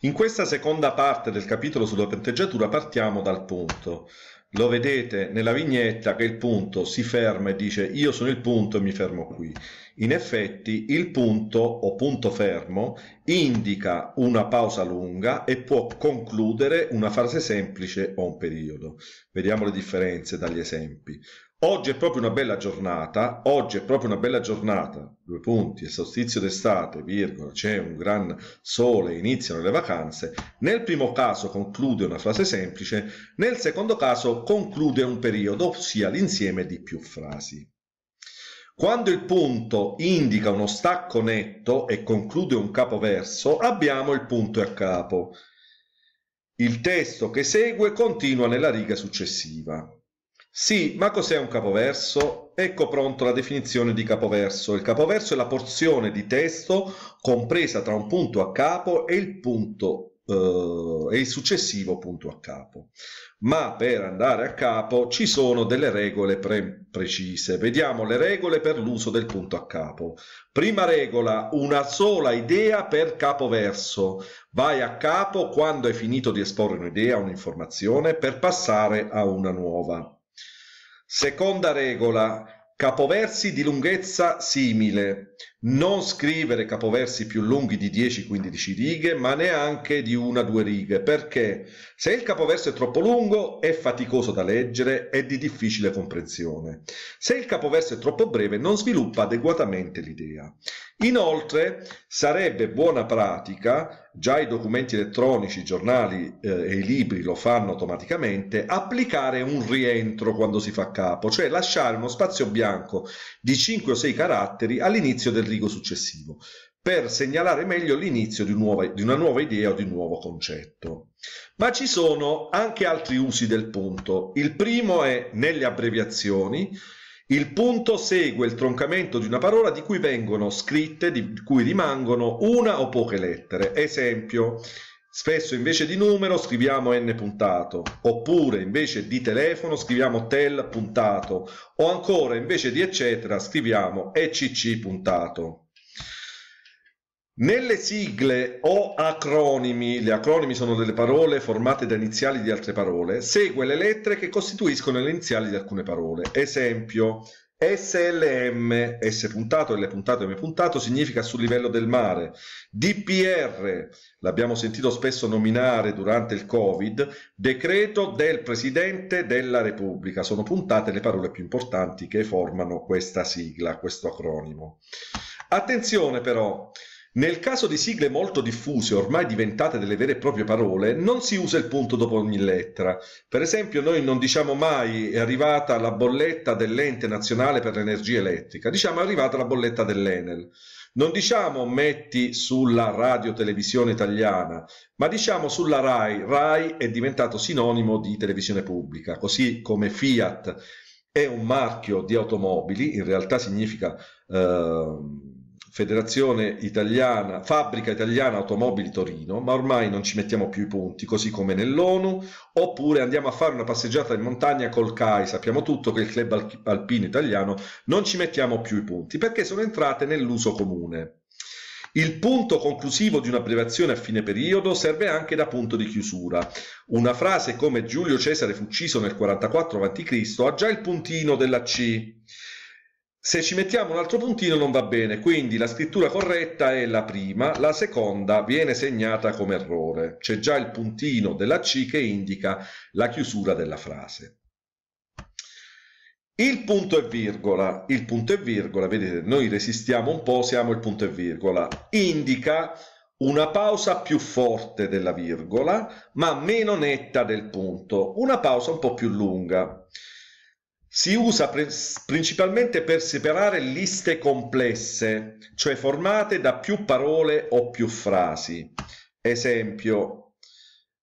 In questa seconda parte del capitolo sulla punteggiatura partiamo dal punto lo vedete nella vignetta che il punto si ferma e dice io sono il punto e mi fermo qui. In effetti il punto o punto fermo indica una pausa lunga e può concludere una frase semplice o un periodo. Vediamo le differenze dagli esempi. Oggi è proprio una bella giornata, oggi è proprio una bella giornata, due punti, è solstizio d'estate, virgola, c'è un gran sole, iniziano le vacanze. Nel primo caso conclude una frase semplice, nel secondo caso conclude un periodo, ossia l'insieme di più frasi. Quando il punto indica uno stacco netto e conclude un capoverso, abbiamo il punto a capo. Il testo che segue continua nella riga successiva. Sì, ma cos'è un capoverso? Ecco pronto la definizione di capoverso. Il capoverso è la porzione di testo compresa tra un punto a capo e il punto Uh, e il successivo punto a capo. Ma per andare a capo ci sono delle regole pre precise. Vediamo le regole per l'uso del punto a capo. Prima regola, una sola idea per capoverso. Vai a capo quando hai finito di esporre un'idea, un'informazione, per passare a una nuova. Seconda regola, Capoversi di lunghezza simile. Non scrivere capoversi più lunghi di 10-15 righe, ma neanche di una o due righe, perché se il capoverso è troppo lungo è faticoso da leggere e di difficile comprensione. Se il capoverso è troppo breve non sviluppa adeguatamente l'idea. Inoltre sarebbe buona pratica, già i documenti elettronici, i giornali eh, e i libri lo fanno automaticamente, applicare un rientro quando si fa capo, cioè lasciare uno spazio bianco di 5 o 6 caratteri all'inizio del rigo successivo, per segnalare meglio l'inizio di, di una nuova idea o di un nuovo concetto. Ma ci sono anche altri usi del punto. Il primo è nelle abbreviazioni, il punto segue il troncamento di una parola di cui vengono scritte, di cui rimangono una o poche lettere. Esempio, Spesso invece di numero scriviamo n puntato, oppure invece di telefono scriviamo tel puntato, o ancora invece di eccetera scriviamo ecc puntato. Nelle sigle o acronimi, gli acronimi sono delle parole formate da iniziali di altre parole, segue le lettere che costituiscono le iniziali di alcune parole. Esempio, SLM, S puntato, L puntato, M puntato, significa sul livello del mare. DPR, l'abbiamo sentito spesso nominare durante il Covid, decreto del Presidente della Repubblica. Sono puntate le parole più importanti che formano questa sigla, questo acronimo. Attenzione però, nel caso di sigle molto diffuse, ormai diventate delle vere e proprie parole, non si usa il punto dopo ogni lettera. Per esempio, noi non diciamo mai è arrivata la bolletta dell'ente nazionale per l'energia elettrica, diciamo è arrivata la bolletta dell'Enel. Non diciamo metti sulla radio televisione italiana, ma diciamo sulla RAI. RAI è diventato sinonimo di televisione pubblica, così come Fiat è un marchio di automobili, in realtà significa... Eh, Federazione Italiana, Fabbrica Italiana Automobili Torino, ma ormai non ci mettiamo più i punti, così come nell'ONU, oppure andiamo a fare una passeggiata in montagna col CAI, sappiamo tutto che il club alpino italiano, non ci mettiamo più i punti, perché sono entrate nell'uso comune. Il punto conclusivo di un'abbreviazione a fine periodo serve anche da punto di chiusura. Una frase come Giulio Cesare fu ucciso nel 44 a.C. ha già il puntino della C se ci mettiamo un altro puntino non va bene, quindi la scrittura corretta è la prima, la seconda viene segnata come errore. C'è già il puntino della C che indica la chiusura della frase. Il punto e virgola, il punto e virgola, vedete, noi resistiamo un po', siamo il punto e virgola, indica una pausa più forte della virgola, ma meno netta del punto, una pausa un po' più lunga. Si usa pre- principalmente per separare liste complesse, cioè formate da più parole o più frasi. Esempio,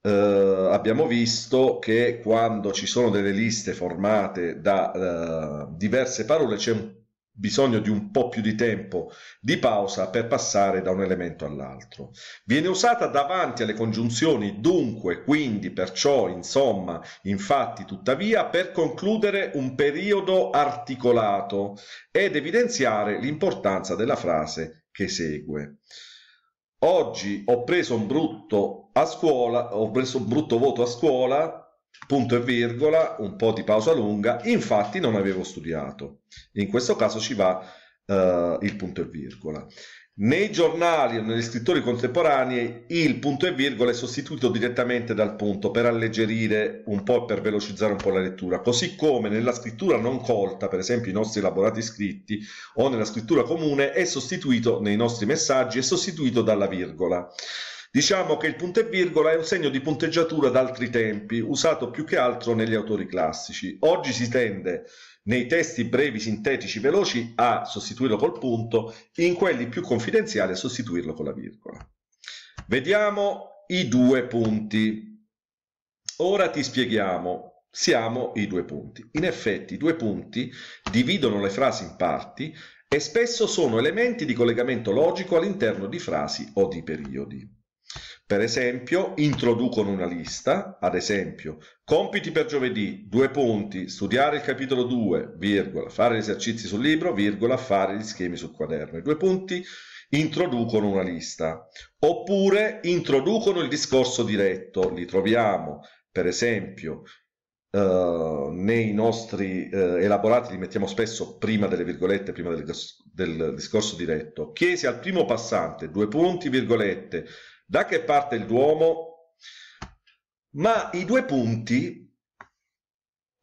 eh, abbiamo visto che quando ci sono delle liste formate da eh, diverse parole c'è un bisogno di un po' più di tempo di pausa per passare da un elemento all'altro. Viene usata davanti alle congiunzioni dunque, quindi, perciò, insomma, infatti, tuttavia, per concludere un periodo articolato ed evidenziare l'importanza della frase che segue. Oggi ho preso un brutto a scuola, ho preso un brutto voto a scuola, punto e virgola, un po' di pausa lunga, infatti non avevo studiato. In questo caso ci va eh, il punto e virgola. Nei giornali o negli scrittori contemporanei il punto e virgola è sostituito direttamente dal punto per alleggerire un po' e per velocizzare un po' la lettura, così come nella scrittura non colta, per esempio i nostri elaborati scritti o nella scrittura comune, è sostituito nei nostri messaggi, è sostituito dalla virgola. Diciamo che il punto e virgola è un segno di punteggiatura d'altri tempi, usato più che altro negli autori classici. Oggi si tende nei testi brevi, sintetici, veloci a sostituirlo col punto, in quelli più confidenziali a sostituirlo con la virgola. Vediamo i due punti. Ora ti spieghiamo siamo i due punti. In effetti i due punti dividono le frasi in parti e spesso sono elementi di collegamento logico all'interno di frasi o di periodi. Per esempio, introducono una lista, ad esempio, compiti per giovedì, due punti, studiare il capitolo 2, virgola, fare gli esercizi sul libro, virgola, fare gli schemi sul quaderno. I due punti introducono una lista. Oppure introducono il discorso diretto, li troviamo, per esempio, Uh, nei nostri uh, elaborati li mettiamo spesso prima delle virgolette, prima del, del, discorso diretto. Chiesi al primo passante, due punti, virgolette, da che parte il Duomo, ma i due punti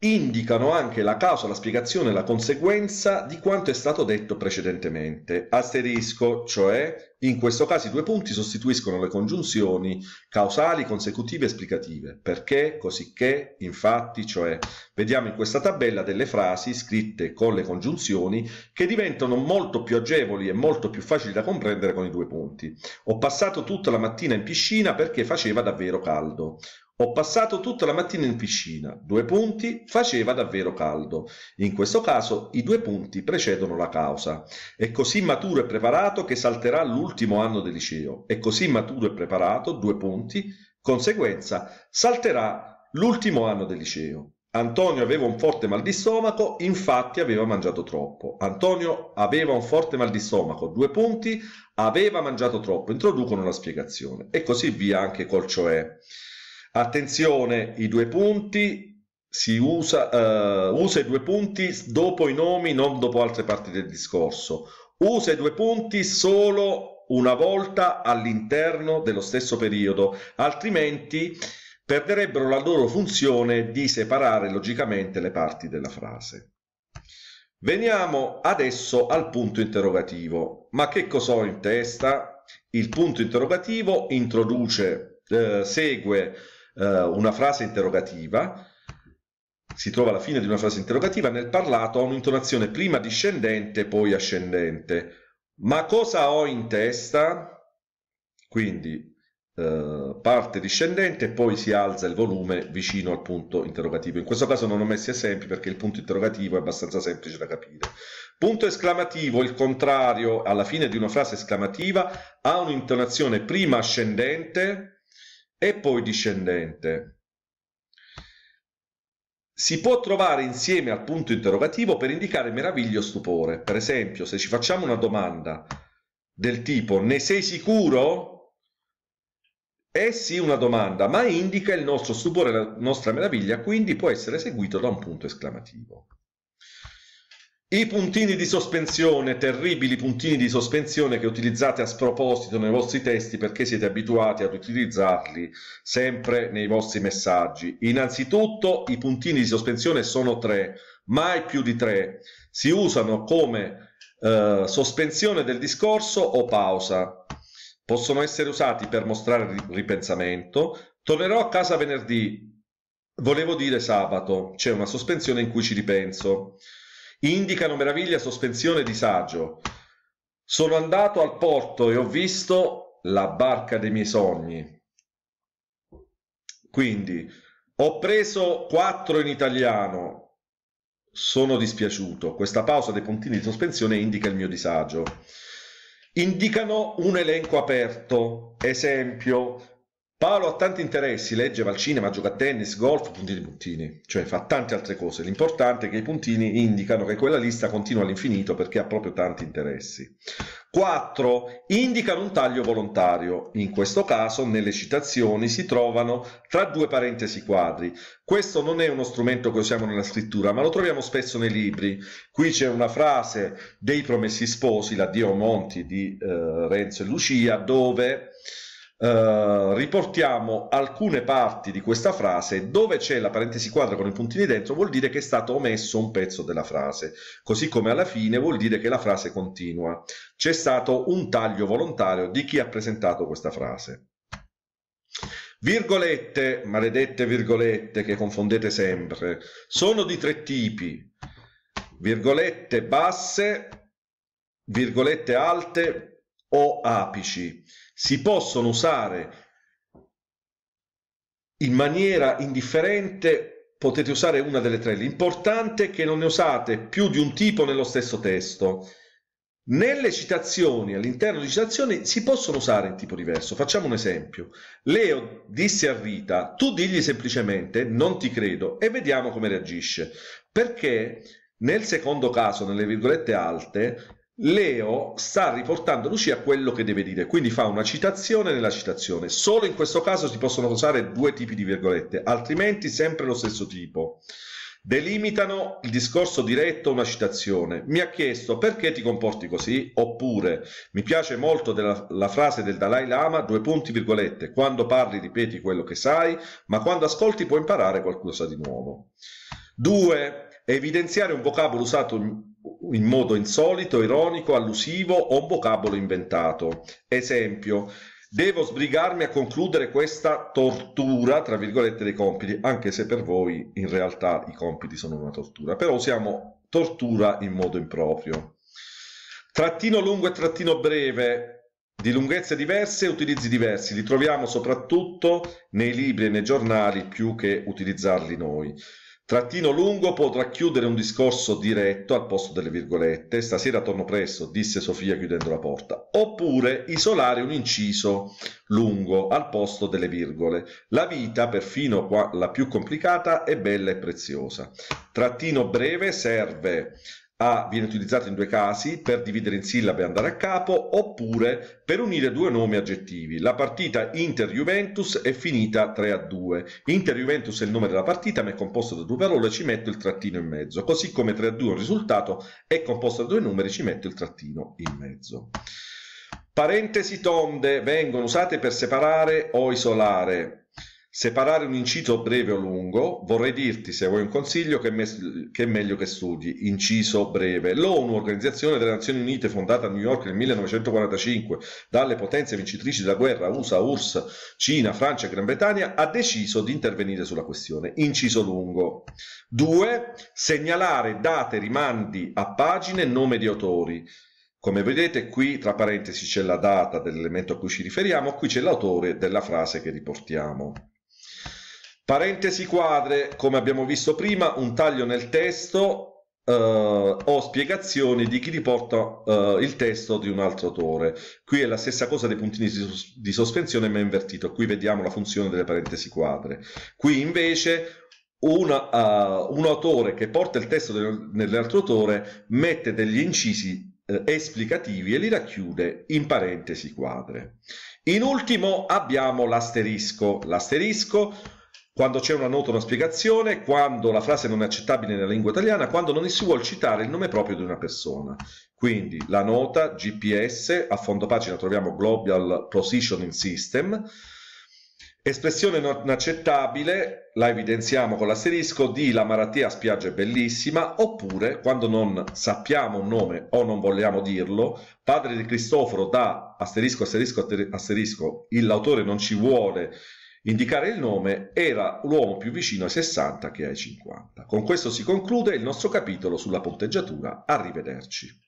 indicano anche la causa, la spiegazione, la conseguenza di quanto è stato detto precedentemente. Asterisco, cioè in questo caso i due punti sostituiscono le congiunzioni causali, consecutive e esplicative. Perché, cosicché, infatti, cioè. Vediamo in questa tabella delle frasi scritte con le congiunzioni che diventano molto più agevoli e molto più facili da comprendere con i due punti. Ho passato tutta la mattina in piscina perché faceva davvero caldo. Ho passato tutta la mattina in piscina, due punti, faceva davvero caldo. In questo caso i due punti precedono la causa. È così maturo e preparato che salterà l'ultimo anno del liceo. È così maturo e preparato, due punti, conseguenza, salterà l'ultimo anno del liceo. Antonio aveva un forte mal di stomaco, infatti aveva mangiato troppo. Antonio aveva un forte mal di stomaco, due punti, aveva mangiato troppo, introducono la spiegazione. E così via anche col cioè. Attenzione, i due punti si usa, uh, usa i due punti dopo i nomi, non dopo altre parti del discorso. Usa i due punti solo una volta all'interno dello stesso periodo, altrimenti perderebbero la loro funzione di separare logicamente le parti della frase. Veniamo adesso al punto interrogativo. Ma che cosa ho in testa? Il punto interrogativo introduce, eh, segue eh, una frase interrogativa, si trova alla fine di una frase interrogativa, nel parlato ha un'intonazione prima discendente, poi ascendente. Ma cosa ho in testa? Quindi eh, parte discendente poi si alza il volume vicino al punto interrogativo. In questo caso non ho messo esempi perché il punto interrogativo è abbastanza semplice da capire. Punto esclamativo, il contrario, alla fine di una frase esclamativa, ha un'intonazione prima ascendente, e poi discendente. Si può trovare insieme al punto interrogativo per indicare meraviglia o stupore. Per esempio, se ci facciamo una domanda del tipo ne sei sicuro? È sì una domanda, ma indica il nostro stupore, la nostra meraviglia, quindi può essere seguito da un punto esclamativo. I puntini di sospensione, terribili puntini di sospensione che utilizzate a sproposito nei vostri testi perché siete abituati ad utilizzarli sempre nei vostri messaggi. Innanzitutto i puntini di sospensione sono tre, mai più di tre. Si usano come eh, sospensione del discorso o pausa. Possono essere usati per mostrare ripensamento. Tornerò a casa venerdì. Volevo dire sabato. C'è una sospensione in cui ci ripenso. Indicano meraviglia, sospensione, disagio. Sono andato al porto e ho visto la barca dei miei sogni. Quindi, ho preso quattro in italiano. Sono dispiaciuto. Questa pausa dei puntini di sospensione indica il mio disagio. Indicano un elenco aperto. Esempio, Paolo ha tanti interessi, legge, va al cinema, gioca a tennis, golf, puntini puntini, cioè fa tante altre cose. L'importante è che i puntini indicano che quella lista continua all'infinito perché ha proprio tanti interessi. 4. Indicano un taglio volontario. In questo caso nelle citazioni si trovano tra due parentesi quadri. Questo non è uno strumento che usiamo nella scrittura, ma lo troviamo spesso nei libri. Qui c'è una frase dei Promessi Sposi, l'addio Monti di eh, Renzo e Lucia, dove eh, riportiamo alcune parti di questa frase, dove c'è la parentesi quadra con i puntini dentro vuol dire che è stato omesso un pezzo della frase, così come alla fine vuol dire che la frase continua. C'è stato un taglio volontario di chi ha presentato questa frase. Virgolette, maledette virgolette che confondete sempre, sono di tre tipi. Virgolette basse, virgolette alte o apici si possono usare in maniera indifferente, potete usare una delle tre. L'importante è che non ne usate più di un tipo nello stesso testo. Nelle citazioni, all'interno di citazioni, si possono usare in tipo diverso. Facciamo un esempio. Leo disse a Rita, tu digli semplicemente non ti credo e vediamo come reagisce. Perché nel secondo caso, nelle virgolette alte, Leo sta riportando Lucia a quello che deve dire, quindi fa una citazione nella citazione. Solo in questo caso si possono usare due tipi di virgolette, altrimenti sempre lo stesso tipo. Delimitano il discorso diretto a una citazione. Mi ha chiesto perché ti comporti così? Oppure mi piace molto della, la frase del Dalai Lama, due punti virgolette, quando parli ripeti quello che sai, ma quando ascolti puoi imparare qualcosa di nuovo. Due, Evidenziare un vocabolo usato in modo insolito, ironico, allusivo o un vocabolo inventato. Esempio, devo sbrigarmi a concludere questa tortura, tra virgolette, dei compiti, anche se per voi in realtà i compiti sono una tortura, però usiamo tortura in modo improprio. Trattino lungo e trattino breve, di lunghezze diverse e utilizzi diversi, li troviamo soprattutto nei libri e nei giornali più che utilizzarli noi. Trattino lungo potrà chiudere un discorso diretto al posto delle virgolette. Stasera torno presto, disse Sofia chiudendo la porta. Oppure isolare un inciso lungo al posto delle virgole. La vita, perfino qua, la più complicata, è bella e preziosa. Trattino breve serve a viene utilizzato in due casi per dividere in sillabe e andare a capo oppure per unire due nomi aggettivi. La partita Inter-Juventus è finita 3-2. Inter-Juventus è il nome della partita ma è composto da due parole, ci metto il trattino in mezzo. Così come 3-2 è un risultato, è composto da due numeri, ci metto il trattino in mezzo. Parentesi tonde vengono usate per separare o isolare Separare un inciso breve o lungo, vorrei dirti se vuoi un consiglio che, me- che è meglio che studi. Inciso breve. L'ONU, Organizzazione delle Nazioni Unite, fondata a New York nel 1945 dalle potenze vincitrici della guerra USA, URSS, Cina, Francia e Gran Bretagna, ha deciso di intervenire sulla questione. Inciso lungo. 2. Segnalare date, rimandi a pagine nome di autori. Come vedete qui, tra parentesi, c'è la data dell'elemento a cui ci riferiamo, qui c'è l'autore della frase che riportiamo. Parentesi quadre, come abbiamo visto prima, un taglio nel testo eh, o spiegazioni di chi riporta eh, il testo di un altro autore. Qui è la stessa cosa dei puntini di, sospensione ma invertito. Qui vediamo la funzione delle parentesi quadre. Qui invece una, uh, un autore che porta il testo del, nell'altro autore mette degli incisi eh, esplicativi e li racchiude in parentesi quadre. In ultimo abbiamo l'asterisco. L'asterisco quando c'è una nota o una spiegazione, quando la frase non è accettabile nella lingua italiana, quando non si vuole citare il nome proprio di una persona. Quindi la nota GPS, a fondo pagina troviamo Global Positioning System, Espressione non accettabile, la evidenziamo con l'asterisco di la malattia a spiaggia è bellissima, oppure quando non sappiamo un nome o non vogliamo dirlo, padre di Cristoforo da asterisco asterisco asterisco, l'autore non ci vuole Indicare il nome era l'uomo più vicino ai 60 che ai 50. Con questo si conclude il nostro capitolo sulla punteggiatura. Arrivederci.